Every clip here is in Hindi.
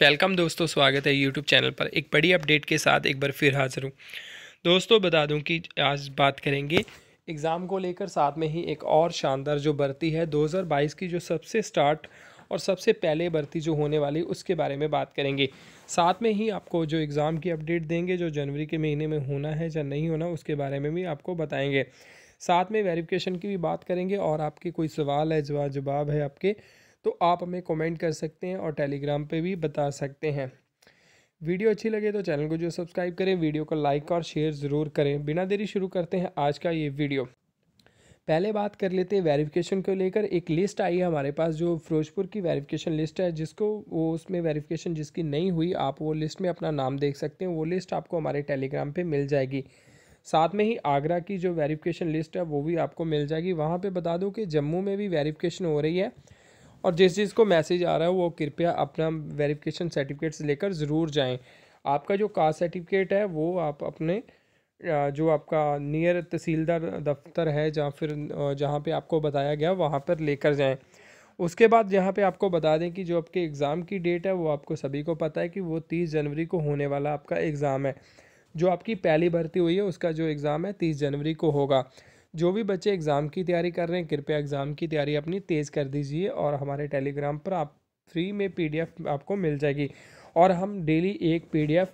वेलकम दोस्तों स्वागत है यूट्यूब चैनल पर एक बड़ी अपडेट के साथ एक बार फिर हाजिर हूँ दोस्तों बता दूँ कि आज बात करेंगे एग्ज़ाम को लेकर साथ में ही एक और शानदार जो भर्ती है 2022 की जो सबसे स्टार्ट और सबसे पहले भर्ती जो होने वाली उसके बारे में बात करेंगे साथ में ही आपको जो एग्ज़ाम की अपडेट देंगे जो जनवरी के महीने में होना है या नहीं होना उसके बारे में भी आपको बताएँगे साथ में वेरिफिकेशन की भी बात करेंगे और आपके कोई सवाल है जवाब जवाब है आपके तो आप हमें कमेंट कर सकते हैं और टेलीग्राम पे भी बता सकते हैं वीडियो अच्छी लगे तो चैनल को जो सब्सक्राइब करें वीडियो को लाइक और शेयर ज़रूर करें बिना देरी शुरू करते हैं आज का ये वीडियो पहले बात कर लेते हैं वेरिफिकेशन को लेकर एक लिस्ट आई है हमारे पास जो फिरोजपुर की वेरिफिकेशन लिस्ट है जिसको वो उसमें वेरिफिकेशन जिसकी नहीं हुई आप वो लिस्ट में अपना नाम देख सकते हैं वो लिस्ट आपको हमारे टेलीग्राम पे मिल जाएगी साथ में ही आगरा की जो वेरिफिकेशन लिस्ट है वो भी आपको मिल जाएगी वहाँ पर बता दूँ कि जम्मू में भी वेरीफिकेशन हो रही है और जिस को मैसेज आ रहा है वो कृपया अपना वेरिफिकेशन सर्टिफिकेट्स लेकर ज़रूर जाएं आपका जो कास्ट सर्टिफिकेट है वो आप अपने जो आपका नियर तहसीलदार दफ्तर है जहाँ फिर जहाँ पे आपको बताया गया वहाँ पर लेकर जाएं उसके बाद यहाँ पे आपको बता दें कि जो आपके एग्ज़ाम की डेट है वो आपको सभी को पता है कि वो तीस जनवरी को होने वाला आपका एग्ज़ाम है जो आपकी पहली भर्ती हुई है उसका जो एग्ज़ाम है तीस जनवरी को होगा जो भी बच्चे एग्ज़ाम की तैयारी कर रहे हैं कृपया एग्ज़ाम की तैयारी अपनी तेज़ कर दीजिए और हमारे टेलीग्राम पर आप फ्री में पीडीएफ आपको मिल जाएगी और हम डेली एक पीडीएफ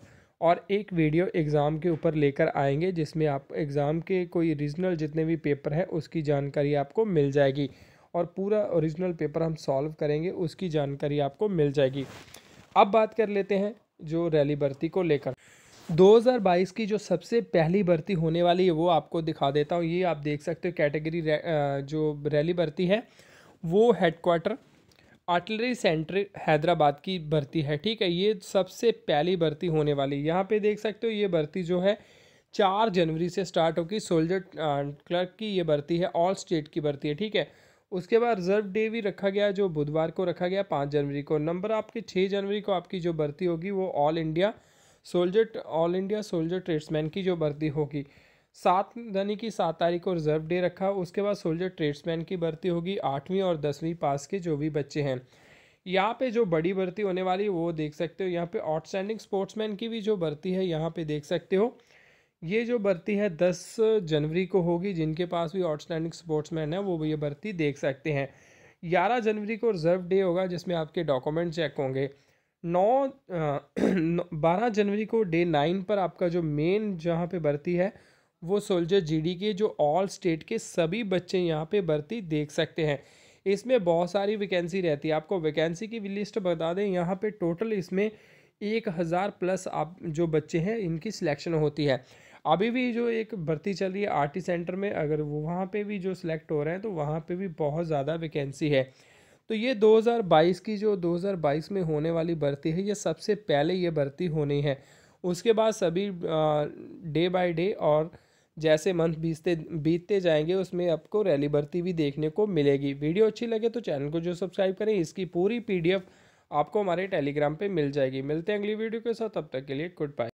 और एक वीडियो एग्ज़ाम के ऊपर लेकर आएंगे जिसमें आप एग्ज़ाम के कोई रीजनल जितने भी पेपर हैं उसकी जानकारी आपको मिल जाएगी और पूरा ओरिजिनल पेपर हम सॉल्व करेंगे उसकी जानकारी आपको मिल जाएगी अब बात कर लेते हैं जो रैली भर्ती को लेकर 2022 की जो सबसे पहली भर्ती होने वाली है वो आपको दिखा देता हूँ ये आप देख सकते हो कैटेगरी रे, जो रैली भर्ती है वो हेडक्वार्टर आर्टिलरी सेंटर हैदराबाद की भर्ती है ठीक है ये सबसे पहली भर्ती होने वाली है यहाँ पे देख सकते हो ये भर्ती जो है चार जनवरी से स्टार्ट होगी सोल्जर क्लर्क की ये भर्ती है ऑल स्टेट की भर्ती है ठीक है उसके बाद रिजर्व डे भी रखा गया जो बुधवार को रखा गया पाँच जनवरी को नंबर आपके छः जनवरी को आपकी जो भर्ती होगी वो all India soldier all India soldier tradesman की जो भर्ती होगी सात यानी कि सात तारीख को रिजर्व डे रखा उसके बाद सोल्जर ट्रेड्समैन की भर्ती होगी आठवीं और दसवीं पास के जो भी बच्चे हैं यहाँ पे जो बड़ी भर्ती होने वाली वो देख सकते हो यहाँ पे आउटस्टैंडिंग स्पोर्ट्समैन की भी जो भर्ती है यहाँ पे देख सकते हो ये जो भर्ती है दस जनवरी को होगी जिनके पास भी आउटस्टैंडिंग स्पोर्ट्समैन है वो ये भर्ती देख सकते हैं ग्यारह जनवरी को रिजर्व डे होगा जिसमें आपके डॉक्यूमेंट चेक होंगे नौ बारह जनवरी को डे नाइन पर आपका जो मेन जहाँ पे भर्ती है वो सोल्जर जीडी के जो ऑल स्टेट के सभी बच्चे यहाँ पे भर्ती देख सकते हैं इसमें बहुत सारी वैकेंसी रहती है आपको वैकेंसी की लिस्ट बता दें यहाँ पे टोटल इसमें एक हज़ार प्लस आप जो बच्चे हैं इनकी सिलेक्शन होती है अभी भी जो एक भर्ती चल रही है आर टी सेंटर में अगर वहाँ पर भी जो सिलेक्ट हो रहे हैं तो वहाँ पर भी बहुत ज़्यादा वैकेंसी है तो ये 2022 की जो 2022 में होने वाली भर्ती है ये सबसे पहले ये भर्ती होनी है उसके बाद सभी डे बाय डे और जैसे मंथ बीतते बीतते जाएंगे उसमें आपको रैली भर्ती भी देखने को मिलेगी वीडियो अच्छी लगे तो चैनल को जो सब्सक्राइब करें इसकी पूरी पीडीएफ आपको हमारे टेलीग्राम पे मिल जाएगी मिलते हैं अगली वीडियो के साथ तब तक के लिए गुड बाय